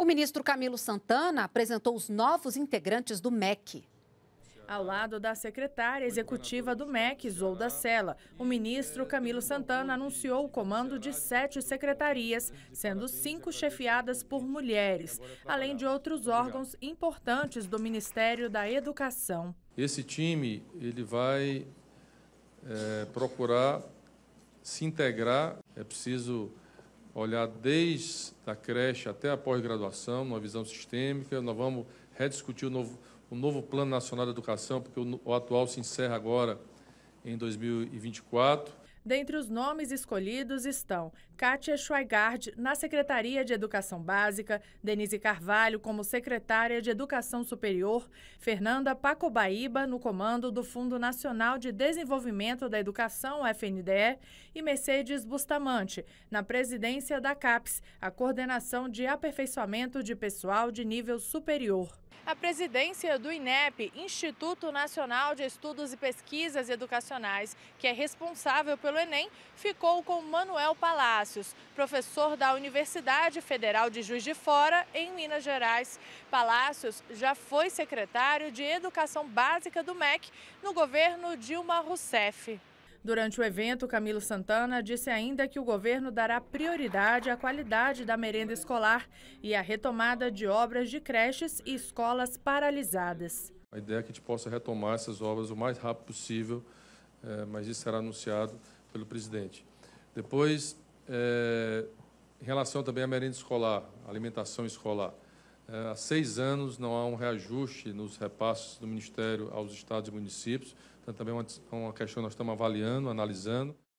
O ministro Camilo Santana apresentou os novos integrantes do MEC. Ao lado da secretária executiva do MEC, Zolda Sela, o ministro Camilo Santana anunciou o comando de sete secretarias, sendo cinco chefiadas por mulheres, além de outros órgãos importantes do Ministério da Educação. Esse time ele vai é, procurar se integrar, é preciso olhar desde a creche até a pós-graduação, numa visão sistêmica. Nós vamos rediscutir o novo, o novo Plano Nacional de Educação, porque o, o atual se encerra agora em 2024. Dentre os nomes escolhidos estão Kátia Schweigard na Secretaria de Educação Básica, Denise Carvalho como secretária de Educação Superior, Fernanda Pacobaíba no comando do Fundo Nacional de Desenvolvimento da Educação, FNDE, e Mercedes Bustamante na presidência da CAPES, a Coordenação de Aperfeiçoamento de Pessoal de Nível Superior. A presidência do INEP, Instituto Nacional de Estudos e Pesquisas Educacionais, que é responsável pelo pelo Enem, ficou com Manuel Palácios, professor da Universidade Federal de Juiz de Fora, em Minas Gerais. Palácios já foi secretário de Educação Básica do MEC no governo Dilma Rousseff. Durante o evento, Camilo Santana disse ainda que o governo dará prioridade à qualidade da merenda escolar e à retomada de obras de creches e escolas paralisadas. A ideia é que a gente possa retomar essas obras o mais rápido possível, eh, mas isso será anunciado pelo presidente. Depois, é, em relação também à merenda escolar, alimentação escolar. É, há seis anos não há um reajuste nos repasses do Ministério aos estados e municípios, então também é uma, uma questão que nós estamos avaliando, analisando.